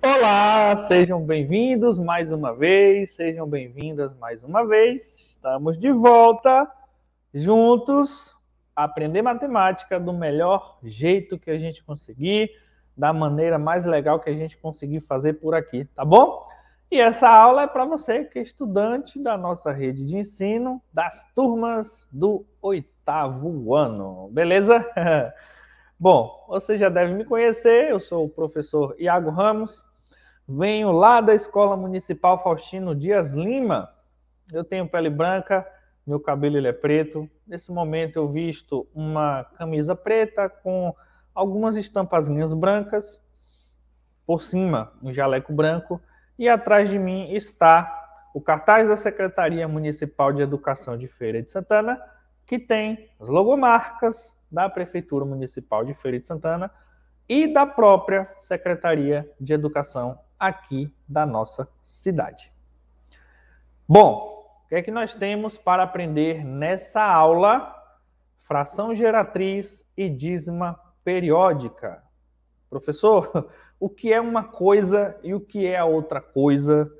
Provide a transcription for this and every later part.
Olá, sejam bem-vindos mais uma vez, sejam bem-vindas mais uma vez. Estamos de volta juntos a aprender matemática do melhor jeito que a gente conseguir, da maneira mais legal que a gente conseguir fazer por aqui, tá bom? E essa aula é para você que é estudante da nossa rede de ensino das turmas do oitavo ano, beleza? Bom, você já deve me conhecer, eu sou o professor Iago Ramos, Venho lá da Escola Municipal Faustino Dias Lima. Eu tenho pele branca, meu cabelo ele é preto. Nesse momento eu visto uma camisa preta com algumas estampazinhas brancas. Por cima, um jaleco branco. E atrás de mim está o cartaz da Secretaria Municipal de Educação de Feira de Santana, que tem as logomarcas da Prefeitura Municipal de Feira de Santana e da própria Secretaria de Educação aqui da nossa cidade. Bom, o que é que nós temos para aprender nessa aula? Fração geratriz e dízima periódica. Professor, o que é uma coisa e o que é a outra coisa?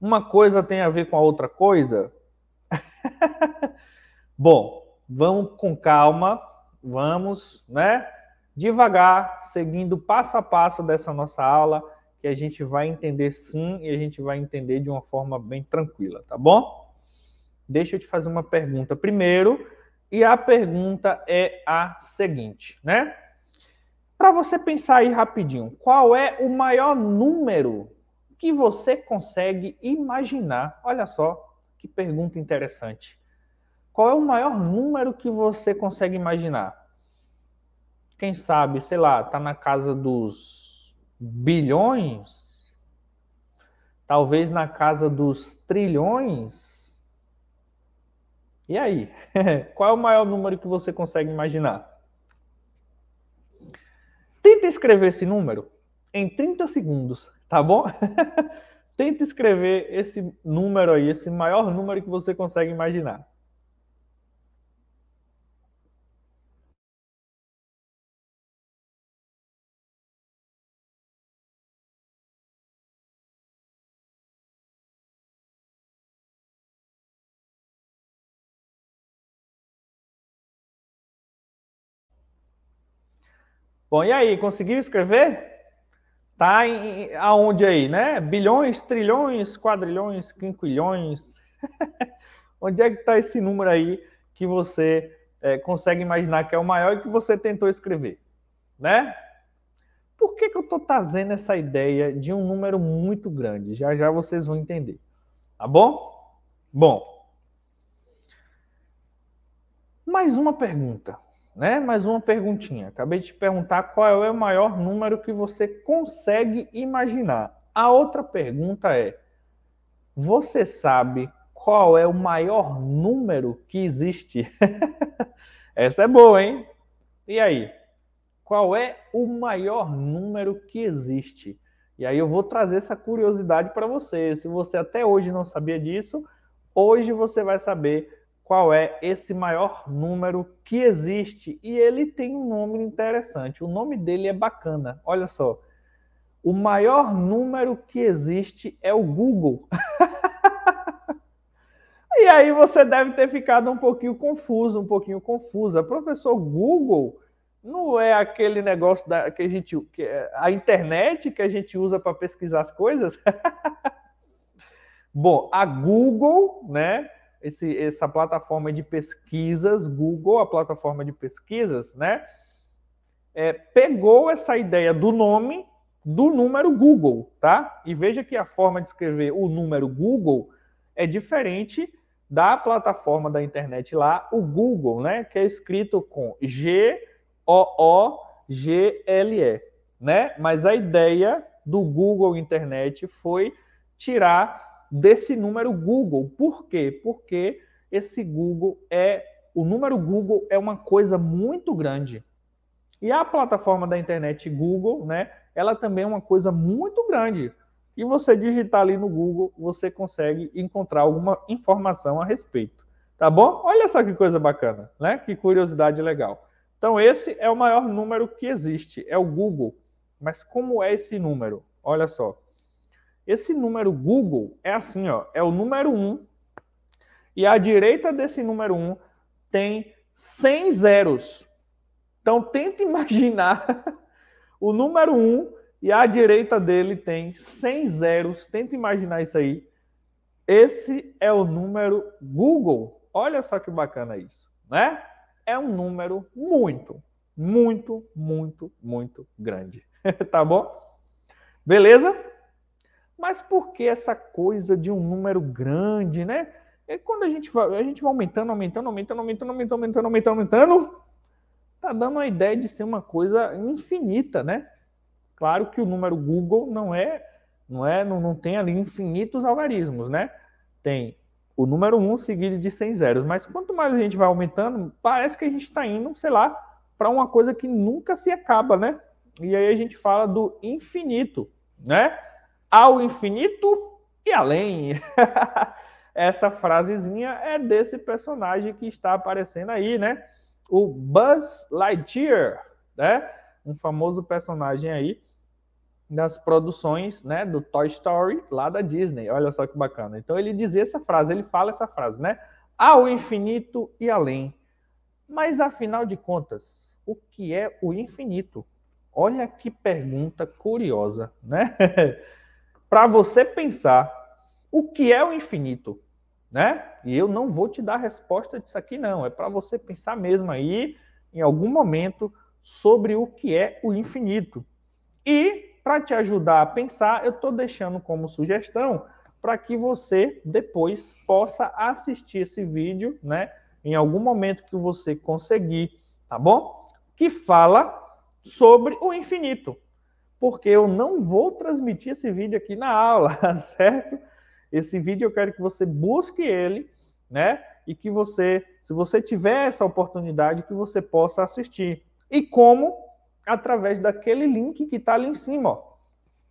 Uma coisa tem a ver com a outra coisa? Bom, vamos com calma, vamos, né? Devagar, seguindo passo a passo dessa nossa aula que a gente vai entender sim e a gente vai entender de uma forma bem tranquila, tá bom? Deixa eu te fazer uma pergunta primeiro, e a pergunta é a seguinte, né? Para você pensar aí rapidinho, qual é o maior número que você consegue imaginar? Olha só que pergunta interessante. Qual é o maior número que você consegue imaginar? Quem sabe, sei lá, tá na casa dos bilhões, talvez na casa dos trilhões. E aí? Qual é o maior número que você consegue imaginar? Tenta escrever esse número em 30 segundos, tá bom? Tenta escrever esse número aí, esse maior número que você consegue imaginar. Bom, e aí, conseguiu escrever? Tá em, aonde aí, né? Bilhões, trilhões, quadrilhões, quinquilhões. onde é que está esse número aí que você é, consegue imaginar que é o maior e que você tentou escrever, né? Por que, que eu tô trazendo essa ideia de um número muito grande? Já já vocês vão entender, tá bom? Bom, mais uma pergunta né? Mais uma perguntinha. Acabei de te perguntar qual é o maior número que você consegue imaginar. A outra pergunta é: você sabe qual é o maior número que existe? Essa é boa, hein? E aí? Qual é o maior número que existe? E aí eu vou trazer essa curiosidade para você. Se você até hoje não sabia disso, hoje você vai saber qual é esse maior número que existe e ele tem um nome interessante. O nome dele é bacana. Olha só. O maior número que existe é o Google. e aí você deve ter ficado um pouquinho confuso, um pouquinho confusa. Professor, Google não é aquele negócio da, que a gente. Que, é a internet que a gente usa para pesquisar as coisas? Bom, a Google, né? esse, essa plataforma de pesquisas, Google, a plataforma de pesquisas, né? É, pegou essa ideia do nome do número Google, tá? E veja que a forma de escrever o número Google é diferente da plataforma da internet lá, o Google, né? Que é escrito com G-O-O-G-L-E, né? Mas a ideia do Google Internet foi tirar desse número Google. Por quê? Porque esse Google é o número Google é uma coisa muito grande. E a plataforma da internet Google, né, ela também é uma coisa muito grande. E você digitar ali no Google, você consegue encontrar alguma informação a respeito. Tá bom? Olha só que coisa bacana, né? Que curiosidade legal. Então, esse é o maior número que existe, é o Google. Mas como é esse número? Olha só. Esse número Google é assim, ó, é o número 1. E à direita desse número 1 tem 100 zeros. Então tenta imaginar o número 1 e à direita dele tem 100 zeros. Tenta imaginar isso aí. Esse é o número Google. Olha só que bacana isso, né? É um número muito, muito, muito, muito grande. tá bom? Beleza? Mas por que essa coisa de um número grande, né? E quando a gente vai, a gente vai aumentando, aumentando, aumentando, aumentando, aumentando, aumentando, aumentando, aumentando, tá dando a ideia de ser uma coisa infinita, né? Claro que o número Google não é, não é, não, não tem ali infinitos algarismos, né? Tem o número 1 um seguido de 100 zeros, mas quanto mais a gente vai aumentando, parece que a gente está indo, sei lá, para uma coisa que nunca se acaba, né? E aí a gente fala do infinito, né? ao infinito e além. Essa frasezinha é desse personagem que está aparecendo aí, né? O Buzz Lightyear, né? Um famoso personagem aí das produções, né, do Toy Story lá da Disney. Olha só que bacana. Então ele diz essa frase, ele fala essa frase, né? Ao infinito e além. Mas afinal de contas, o que é o infinito? Olha que pergunta curiosa, né? para você pensar o que é o infinito, né? E eu não vou te dar resposta disso aqui, não. É para você pensar mesmo aí, em algum momento, sobre o que é o infinito. E, para te ajudar a pensar, eu estou deixando como sugestão para que você depois possa assistir esse vídeo, né? Em algum momento que você conseguir, tá bom? Que fala sobre o infinito porque eu não vou transmitir esse vídeo aqui na aula, certo? Esse vídeo eu quero que você busque ele, né? E que você, se você tiver essa oportunidade, que você possa assistir. E como? Através daquele link que está ali em cima, ó.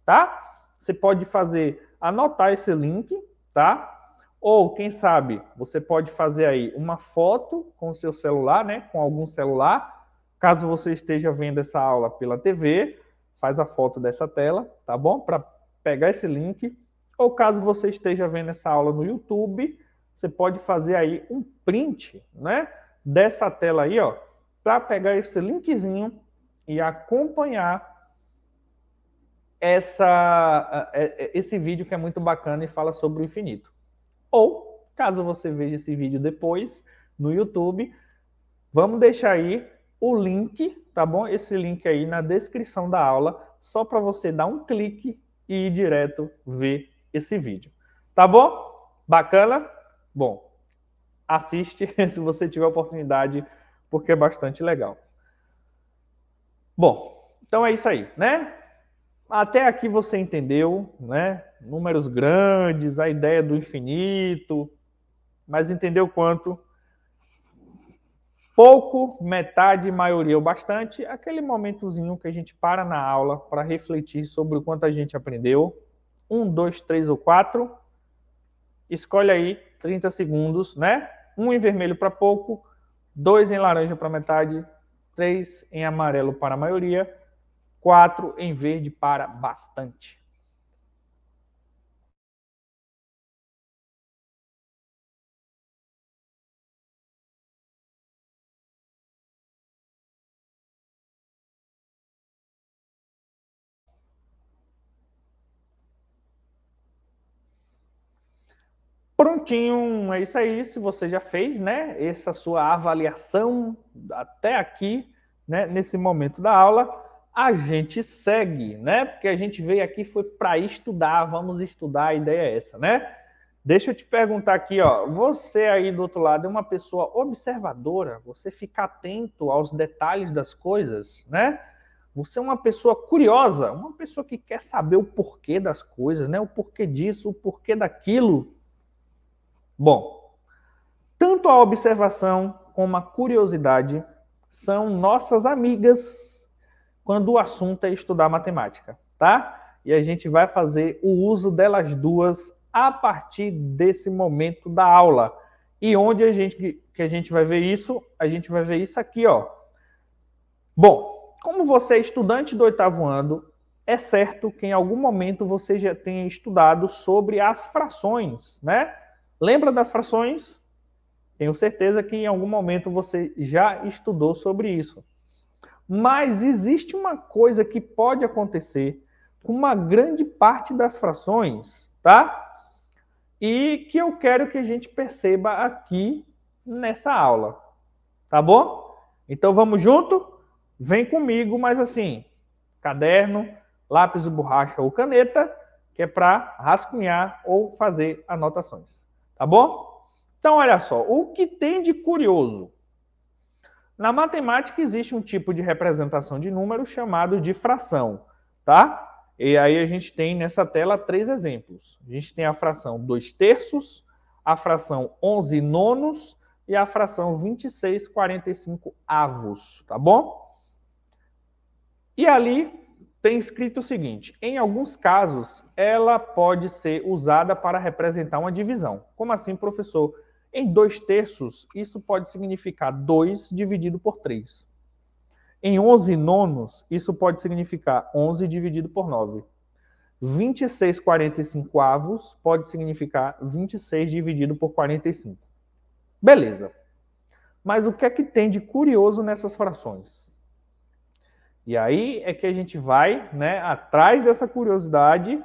Tá? Você pode fazer, anotar esse link, tá? Ou, quem sabe, você pode fazer aí uma foto com o seu celular, né? Com algum celular, caso você esteja vendo essa aula pela TV, faz a foto dessa tela, tá bom? Para pegar esse link. Ou caso você esteja vendo essa aula no YouTube, você pode fazer aí um print, né? Dessa tela aí, ó, para pegar esse linkzinho e acompanhar essa, é, é, esse vídeo que é muito bacana e fala sobre o infinito. Ou, caso você veja esse vídeo depois no YouTube, vamos deixar aí o link, tá bom? Esse link aí na descrição da aula, só para você dar um clique e ir direto ver esse vídeo. Tá bom? Bacana? Bom, assiste se você tiver oportunidade, porque é bastante legal. Bom, então é isso aí, né? Até aqui você entendeu, né? Números grandes, a ideia do infinito, mas entendeu quanto pouco, metade, maioria ou bastante, aquele momentozinho que a gente para na aula para refletir sobre o quanto a gente aprendeu. Um, dois, três ou quatro. Escolhe aí 30 segundos, né? Um em vermelho para pouco, dois em laranja para metade, três em amarelo para a maioria, quatro em verde para bastante. Prontinho, é isso aí. Se você já fez, né, essa sua avaliação até aqui, né, nesse momento da aula, a gente segue, né? Porque a gente veio aqui foi para estudar, vamos estudar, a ideia é essa, né? Deixa eu te perguntar aqui, ó. Você aí do outro lado é uma pessoa observadora, você fica atento aos detalhes das coisas, né? Você é uma pessoa curiosa, uma pessoa que quer saber o porquê das coisas, né? O porquê disso, o porquê daquilo, Bom, tanto a observação como a curiosidade são nossas amigas quando o assunto é estudar matemática, tá? E a gente vai fazer o uso delas duas a partir desse momento da aula. E onde a gente que a gente vai ver isso? A gente vai ver isso aqui, ó. Bom, como você é estudante do oitavo ano, é certo que em algum momento você já tenha estudado sobre as frações, né? Lembra das frações? Tenho certeza que em algum momento você já estudou sobre isso. Mas existe uma coisa que pode acontecer com uma grande parte das frações, tá? E que eu quero que a gente perceba aqui nessa aula. Tá bom? Então vamos junto? Vem comigo, mas assim, caderno, lápis, borracha ou caneta, que é para rascunhar ou fazer anotações. Tá bom? Então, olha só. O que tem de curioso? Na matemática existe um tipo de representação de número chamado de fração, tá? E aí a gente tem nessa tela três exemplos. A gente tem a fração 2 terços, a fração 11 nonos e a fração 26 45 avos, tá bom? E ali tem escrito o seguinte: em alguns casos, ela pode ser usada para representar uma divisão. Como assim, professor? Em dois terços, isso pode significar 2 dividido por 3. Em 11 nonos, isso pode significar 11 dividido por 9. 26 45 avos pode significar 26 dividido por 45. Beleza. Mas o que é que tem de curioso nessas frações? E aí é que a gente vai né, atrás dessa curiosidade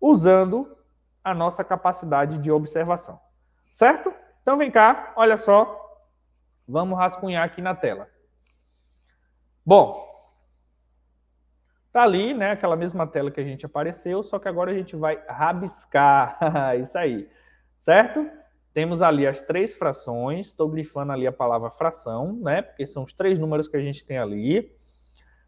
usando a nossa capacidade de observação. Certo? Então vem cá, olha só. Vamos rascunhar aqui na tela. Bom, tá ali, né, aquela mesma tela que a gente apareceu, só que agora a gente vai rabiscar. Isso aí. Certo? Temos ali as três frações, estou grifando ali a palavra fração, né? Porque são os três números que a gente tem ali.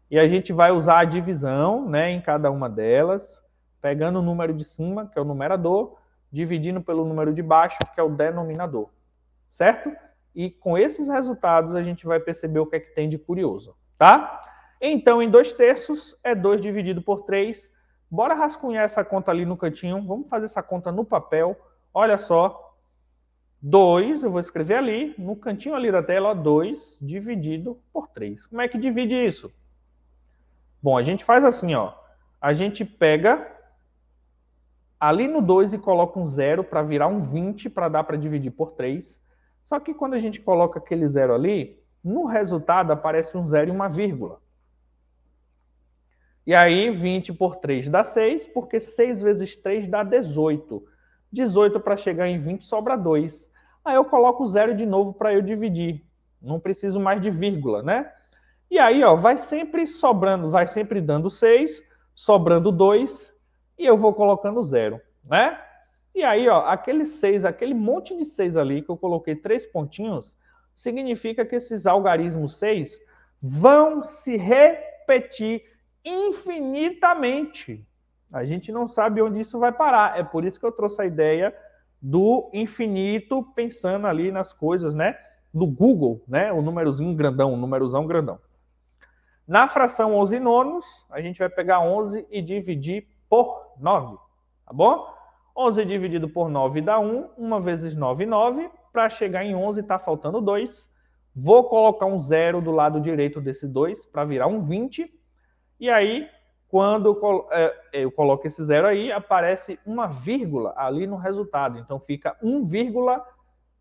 E a gente vai usar a divisão né, em cada uma delas, pegando o número de cima, que é o numerador, dividindo pelo número de baixo, que é o denominador. Certo? E com esses resultados a gente vai perceber o que é que tem de curioso, tá? Então, em dois terços é 2 dividido por 3. Bora rascunhar essa conta ali no cantinho. Vamos fazer essa conta no papel. Olha só. 2, eu vou escrever ali, no cantinho ali da tela, 2 dividido por 3. Como é que divide isso? Bom, a gente faz assim, ó. A gente pega ali no 2 e coloca um 0 para virar um 20 para dar para dividir por 3. Só que quando a gente coloca aquele 0 ali, no resultado aparece um 0 e uma vírgula. E aí 20 por 3 dá 6, porque 6 vezes 3 dá 18. 18 para chegar em 20 sobra 2. Aí eu coloco o zero de novo para eu dividir. Não preciso mais de vírgula, né? E aí, ó, vai sempre sobrando, vai sempre dando 6, sobrando 2, e eu vou colocando 0, né? E aí, ó, aquele 6, aquele monte de 6 ali que eu coloquei três pontinhos, significa que esses algarismos 6 vão se repetir infinitamente. A gente não sabe onde isso vai parar. É por isso que eu trouxe a ideia do infinito pensando ali nas coisas, né? Do Google, né? O númerozinho grandão, o númerozão grandão. Na fração 11 nonos, a gente vai pegar 11 e dividir por 9, tá bom? 11 dividido por 9 dá 1, 1 vezes 9, 9. Para chegar em 11 está faltando 2. Vou colocar um zero do lado direito desse 2 para virar um 20. E aí, quando é, eu coloco esse zero aí, aparece uma vírgula ali no resultado. Então fica 1,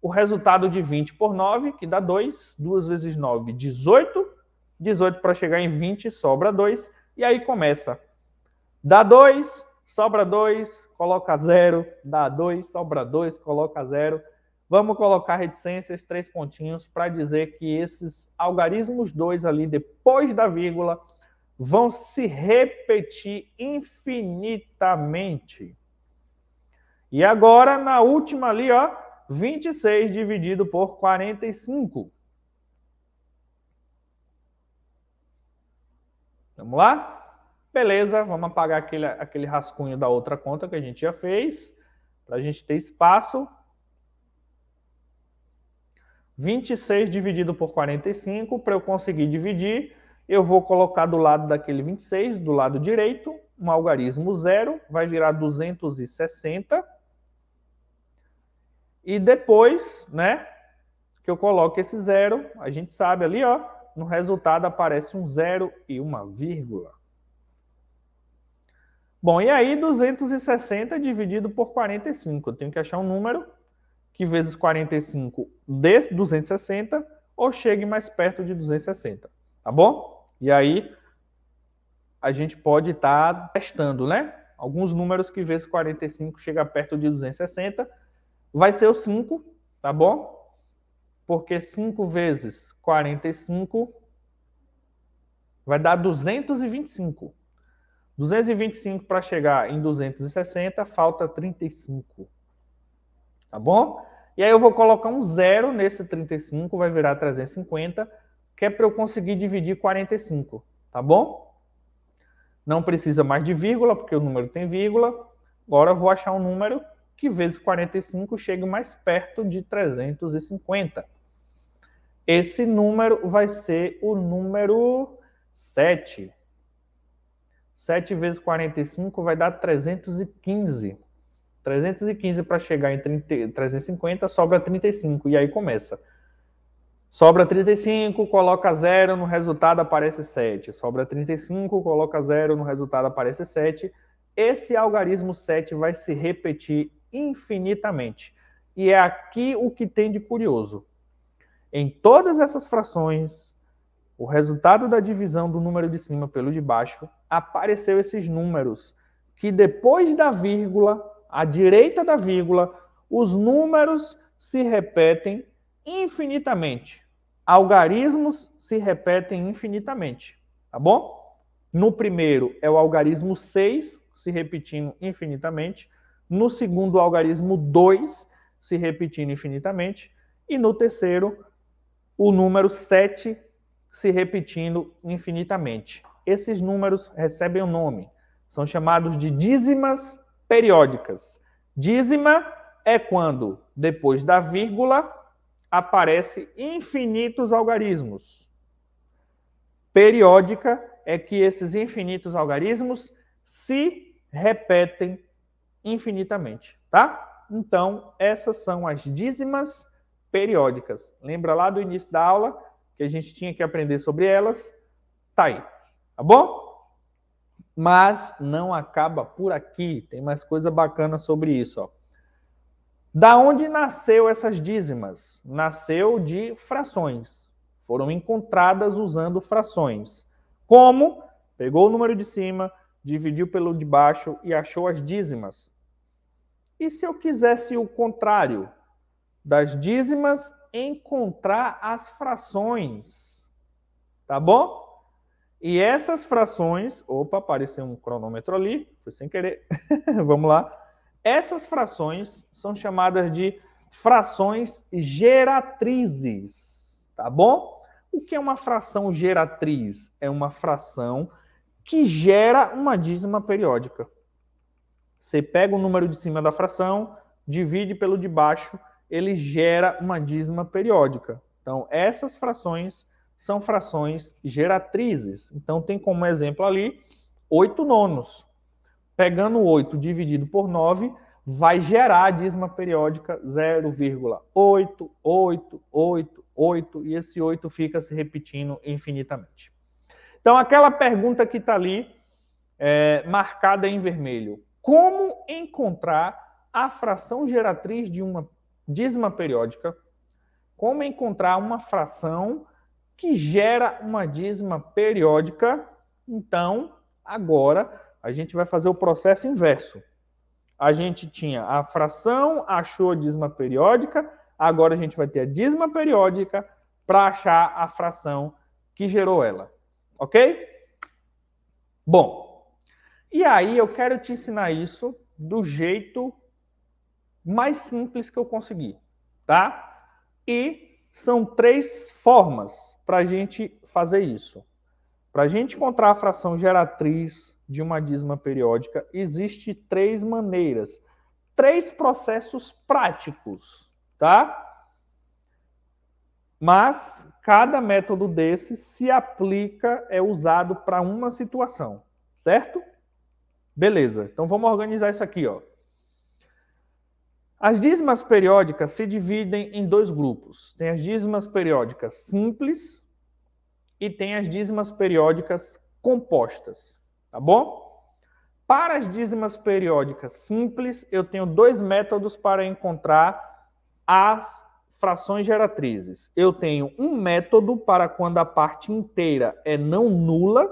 o resultado de 20 por 9, que dá 2. 2 vezes 9, 18 18 para chegar em 20, sobra 2, e aí começa. Dá 2, sobra 2, coloca 0, dá 2, sobra 2, coloca 0. Vamos colocar reticências, três pontinhos, para dizer que esses algarismos 2 ali, depois da vírgula, vão se repetir infinitamente. E agora, na última ali, ó, 26 dividido por 45. Vamos lá? Beleza, vamos apagar aquele, aquele rascunho da outra conta que a gente já fez, para a gente ter espaço. 26 dividido por 45, para eu conseguir dividir, eu vou colocar do lado daquele 26, do lado direito, um algarismo zero, vai virar 260. E depois, né, que eu coloco esse zero, a gente sabe ali, ó, no resultado aparece um zero e uma vírgula. Bom, e aí 260 dividido por 45. Eu tenho que achar um número que vezes 45 dê 260 ou chegue mais perto de 260, tá bom? E aí a gente pode estar tá testando, né? Alguns números que vezes 45 chega perto de 260 vai ser o 5, tá bom? porque 5 vezes 45 vai dar 225. 225 para chegar em 260, falta 35. Tá bom? E aí eu vou colocar um zero nesse 35, vai virar 350, que é para eu conseguir dividir 45, tá bom? Não precisa mais de vírgula, porque o número tem vírgula. Agora eu vou achar um número que vezes 45 chegue mais perto de 350. Esse número vai ser o número 7. 7 vezes 45 vai dar 315. 315 para chegar em 30, 350, sobra 35. E aí começa. Sobra 35, coloca 0 no resultado, aparece 7. Sobra 35, coloca 0 no resultado, aparece 7. Esse algarismo 7 vai se repetir infinitamente. E é aqui o que tem de curioso. Em todas essas frações, o resultado da divisão do número de cima pelo de baixo apareceu esses números, que depois da vírgula, à direita da vírgula, os números se repetem infinitamente. Algarismos se repetem infinitamente, tá bom? No primeiro é o algarismo 6, se repetindo infinitamente. No segundo, o algarismo 2, se repetindo infinitamente. E no terceiro, o número 7 se repetindo infinitamente. Esses números recebem o um nome, são chamados de dízimas periódicas. Dízima é quando, depois da vírgula, aparece infinitos algarismos. Periódica é que esses infinitos algarismos se repetem infinitamente, tá? Então, essas são as dízimas periódicas periódicas. Lembra lá do início da aula que a gente tinha que aprender sobre elas? Tá aí, tá bom? Mas não acaba por aqui, tem mais coisa bacana sobre isso, ó. Da onde nasceu essas dízimas? Nasceu de frações. Foram encontradas usando frações. Como? Pegou o número de cima, dividiu pelo de baixo e achou as dízimas. E se eu quisesse o contrário? das dízimas, encontrar as frações. Tá bom? E essas frações. Opa, apareceu um cronômetro ali, foi sem querer. Vamos lá. Essas frações são chamadas de frações geratrizes. Tá bom? O que é uma fração geratriz? É uma fração que gera uma dízima periódica. Você pega o número de cima da fração, divide pelo de baixo ele gera uma dízima periódica. Então, essas frações são frações geratrizes. Então, tem como exemplo ali 8 nonos. Pegando 8 dividido por 9, vai gerar a dízima periódica 0,8888, e esse 8 fica se repetindo infinitamente. Então, aquela pergunta que está ali, é, marcada em vermelho: como encontrar a fração geratriz de uma dízima periódica, como encontrar uma fração que gera uma dízima periódica. Então, agora a gente vai fazer o processo inverso. A gente tinha a fração, achou a dízima periódica, agora a gente vai ter a dízima periódica para achar a fração que gerou ela. OK? Bom, e aí eu quero te ensinar isso do jeito mais simples que eu consegui, tá? E são três formas para a gente fazer isso. Para a gente encontrar a fração geratriz de uma dízima periódica, existe três maneiras, três processos práticos, tá? Mas cada método desse se aplica, é usado para uma situação, certo? Beleza. Então vamos organizar isso aqui, ó. As dízimas periódicas se dividem em dois grupos. Tem as dízimas periódicas simples e tem as dízimas periódicas compostas, tá bom? Para as dízimas periódicas simples, eu tenho dois métodos para encontrar as frações geratrizes. Eu tenho um método para quando a parte inteira é não nula,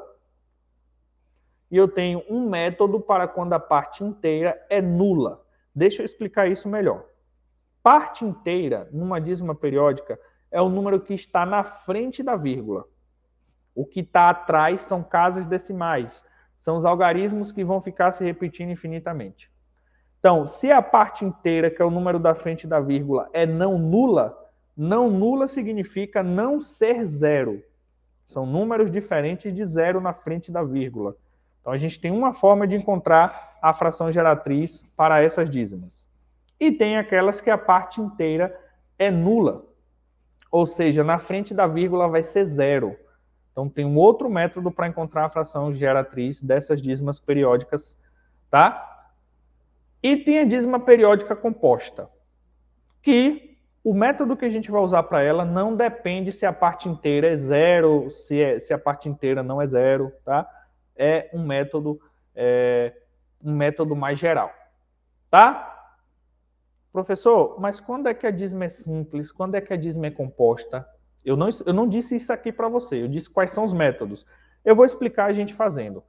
e eu tenho um método para quando a parte inteira é nula. Deixa eu explicar isso melhor. Parte inteira numa dízima periódica é o número que está na frente da vírgula. O que está atrás são casas decimais, são os algarismos que vão ficar se repetindo infinitamente. Então, se a parte inteira, que é o número da frente da vírgula, é não nula, não nula significa não ser zero. São números diferentes de zero na frente da vírgula. Então a gente tem uma forma de encontrar a fração geratriz para essas dízimas. E tem aquelas que a parte inteira é nula. Ou seja, na frente da vírgula vai ser zero. Então tem um outro método para encontrar a fração geratriz dessas dízimas periódicas, tá? E tem a dízima periódica composta, que o método que a gente vai usar para ela não depende se a parte inteira é zero, se, é, se a parte inteira não é zero, tá? é um método é, um método mais geral, tá? Professor, mas quando é que a dízima é simples? Quando é que a dízima é composta? Eu não, eu não disse isso aqui para você, eu disse quais são os métodos. Eu vou explicar a gente fazendo.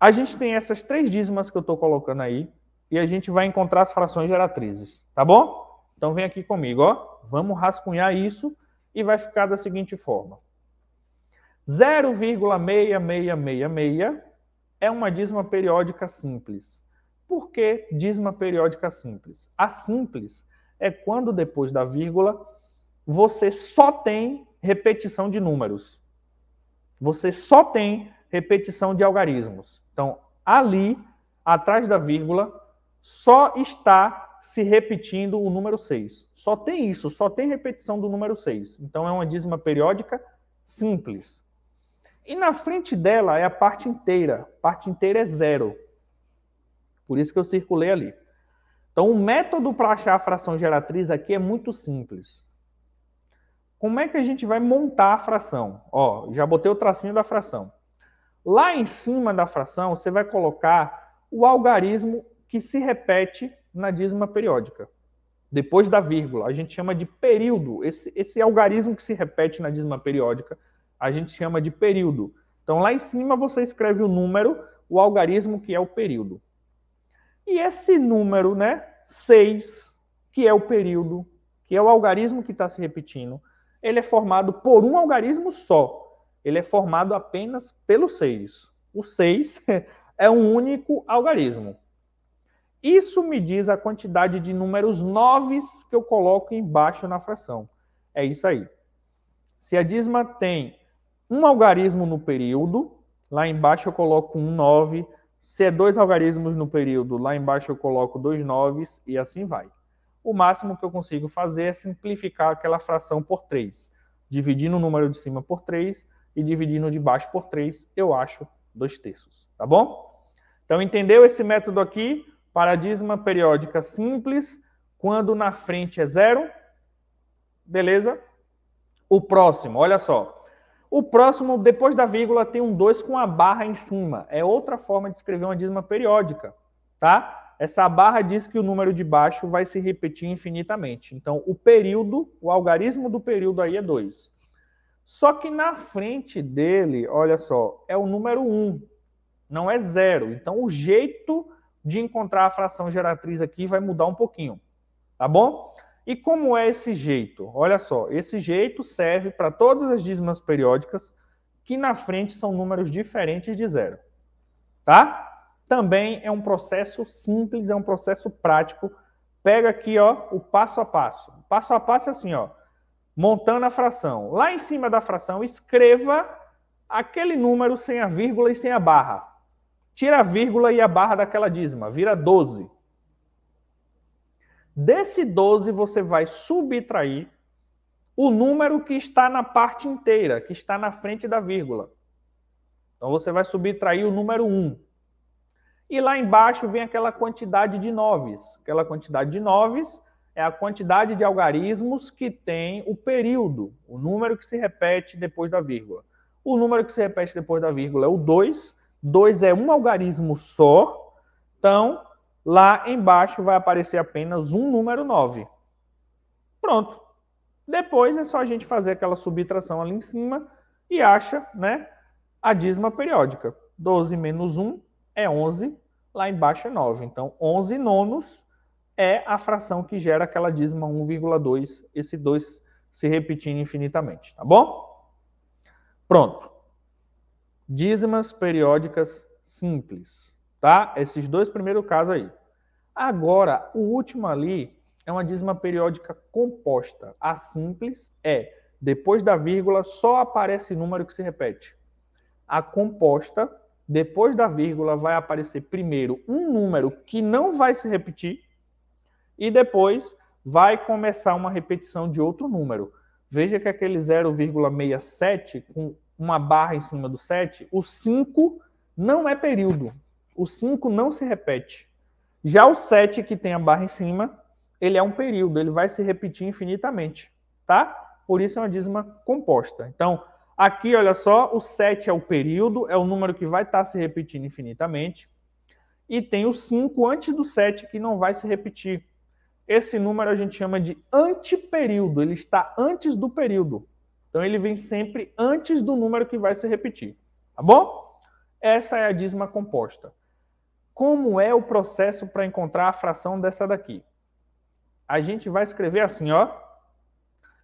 A gente tem essas três dízimas que eu estou colocando aí e a gente vai encontrar as frações geratrizes, tá bom? Então vem aqui comigo, ó. Vamos rascunhar isso e vai ficar da seguinte forma. 0,6666 é uma dízima periódica simples. Por que dízima periódica simples? A simples é quando depois da vírgula você só tem repetição de números. Você só tem repetição de algarismos. Então, ali, atrás da vírgula, só está se repetindo o número 6. Só tem isso, só tem repetição do número 6. Então, é uma dízima periódica simples. E na frente dela é a parte inteira. A parte inteira é zero. Por isso que eu circulei ali. Então, o método para achar a fração geratriz aqui é muito simples. Como é que a gente vai montar a fração? Ó, já botei o tracinho da fração. Lá em cima da fração, você vai colocar o algarismo que se repete na dízima periódica. Depois da vírgula, a gente chama de período. Esse, esse algarismo que se repete na dízima periódica a gente chama de período. Então, lá em cima você escreve o número, o algarismo, que é o período. E esse número, né, 6, que é o período, que é o algarismo que está se repetindo, ele é formado por um algarismo só. Ele é formado apenas pelo 6. O 6 é um único algarismo. Isso me diz a quantidade de números 9 que eu coloco embaixo na fração. É isso aí. Se a dízima tem um algarismo no período, lá embaixo eu coloco um 9. Se é dois algarismos no período, lá embaixo eu coloco dois 9 e assim vai. O máximo que eu consigo fazer é simplificar aquela fração por 3. Dividindo o número de cima por 3 e dividindo de baixo por 3, eu acho 2 terços. Tá bom? Então, entendeu esse método aqui? Paradigma periódica simples, quando na frente é zero. Beleza? O próximo, olha só. O próximo, depois da vírgula, tem um 2 com a barra em cima. É outra forma de escrever uma dízima periódica, tá? Essa barra diz que o número de baixo vai se repetir infinitamente. Então, o período, o algarismo do período aí é 2. Só que na frente dele, olha só, é o número 1, um, não é zero. Então, o jeito de encontrar a fração geratriz aqui vai mudar um pouquinho, tá bom? E como é esse jeito? Olha só, esse jeito serve para todas as dízimas periódicas que na frente são números diferentes de zero. Tá? Também é um processo simples, é um processo prático. Pega aqui, ó, o passo a passo. O passo a passo é assim, ó, montando a fração. Lá em cima da fração, escreva aquele número sem a vírgula e sem a barra. Tira a vírgula e a barra daquela dízima, vira 12. Desse 12, você vai subtrair o número que está na parte inteira, que está na frente da vírgula. Então, você vai subtrair o número 1. E lá embaixo vem aquela quantidade de noves. Aquela quantidade de noves é a quantidade de algarismos que tem o período, o número que se repete depois da vírgula. O número que se repete depois da vírgula é o 2. 2 é um algarismo só. Então, Lá embaixo vai aparecer apenas um número 9. Pronto. Depois é só a gente fazer aquela subtração ali em cima e acha né, a dízima periódica. 12 menos 1 é 11, lá embaixo é 9. Então, 11 nonos é a fração que gera aquela dízima 1,2, esse 2 se repetindo infinitamente, tá bom? Pronto. Dízimas periódicas simples tá? Esses dois primeiros casos aí. Agora, o último ali é uma dízima periódica composta. A simples é, depois da vírgula, só aparece número que se repete. A composta, depois da vírgula, vai aparecer primeiro um número que não vai se repetir e depois vai começar uma repetição de outro número. Veja que aquele 0,67 com uma barra em cima do 7, o 5 não é período, o 5 não se repete. Já o 7, que tem a barra em cima, ele é um período, ele vai se repetir infinitamente, tá? Por isso é uma dízima composta. Então, aqui, olha só, o 7 é o período, é o número que vai estar tá se repetindo infinitamente. E tem o 5 antes do 7, que não vai se repetir. Esse número a gente chama de antiperíodo, ele está antes do período. Então, ele vem sempre antes do número que vai se repetir, tá bom? Essa é a dízima composta. Como é o processo para encontrar a fração dessa daqui? A gente vai escrever assim, ó.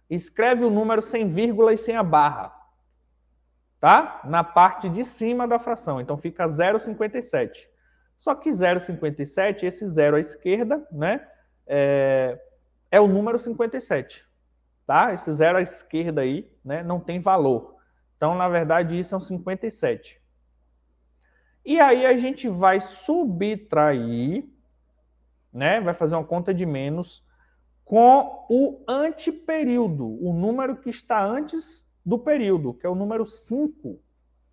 Escreve o número sem vírgula e sem a barra. Tá? Na parte de cima da fração. Então fica 0,57. Só que 0,57, esse zero à esquerda, né? É, é o número 57. Tá? Esse zero à esquerda aí, né? Não tem valor. Então, na verdade, isso é um 57. E aí a gente vai subtrair, né? Vai fazer uma conta de menos com o antiperíodo, o número que está antes do período, que é o número 5,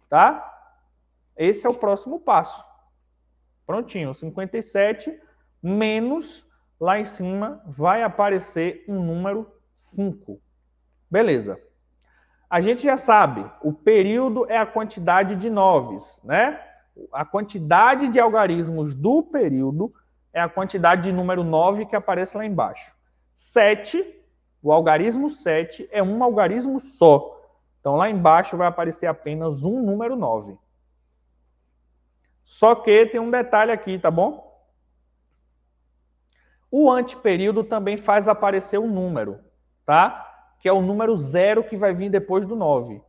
tá? Esse é o próximo passo. Prontinho, 57 menos lá em cima vai aparecer um número 5. Beleza. A gente já sabe, o período é a quantidade de noves, né? a quantidade de algarismos do período é a quantidade de número 9 que aparece lá embaixo. 7, o algarismo 7 é um algarismo só. Então lá embaixo vai aparecer apenas um número 9. Só que tem um detalhe aqui, tá bom? O antiperíodo também faz aparecer um número, tá? Que é o número zero que vai vir depois do 9.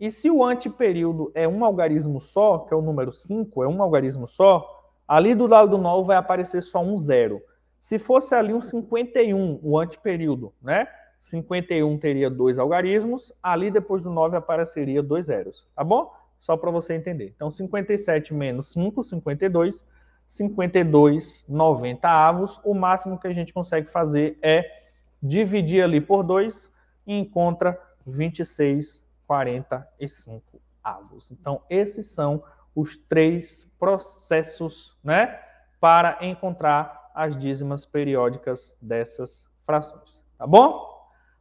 E se o antiperíodo é um algarismo só, que é o número 5, é um algarismo só, ali do lado do nó vai aparecer só um zero. Se fosse ali um 51, o antiperíodo, né? 51 teria dois algarismos, ali depois do 9 apareceria dois zeros, tá bom? Só para você entender. Então, 57 menos 5, 52. 52, 90 avos. O máximo que a gente consegue fazer é dividir ali por 2 e encontra 26 45 avos. Então, esses são os três processos né, para encontrar as dízimas periódicas dessas frações. Tá bom?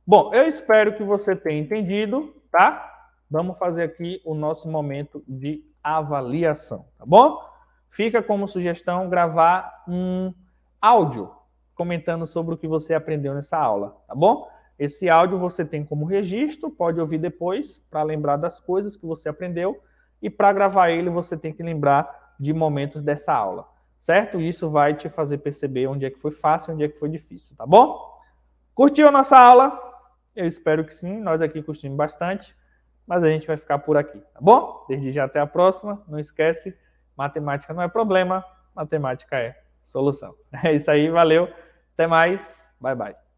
Bom, eu espero que você tenha entendido, tá? Vamos fazer aqui o nosso momento de avaliação, tá bom? Fica como sugestão gravar um áudio comentando sobre o que você aprendeu nessa aula, tá bom? Esse áudio você tem como registro, pode ouvir depois para lembrar das coisas que você aprendeu e para gravar ele você tem que lembrar de momentos dessa aula, certo? Isso vai te fazer perceber onde é que foi fácil, onde é que foi difícil, tá bom? Curtiu a nossa aula? Eu espero que sim, nós aqui curtimos bastante, mas a gente vai ficar por aqui, tá bom? Desde já até a próxima, não esquece, matemática não é problema, matemática é solução. É isso aí, valeu, até mais, bye bye.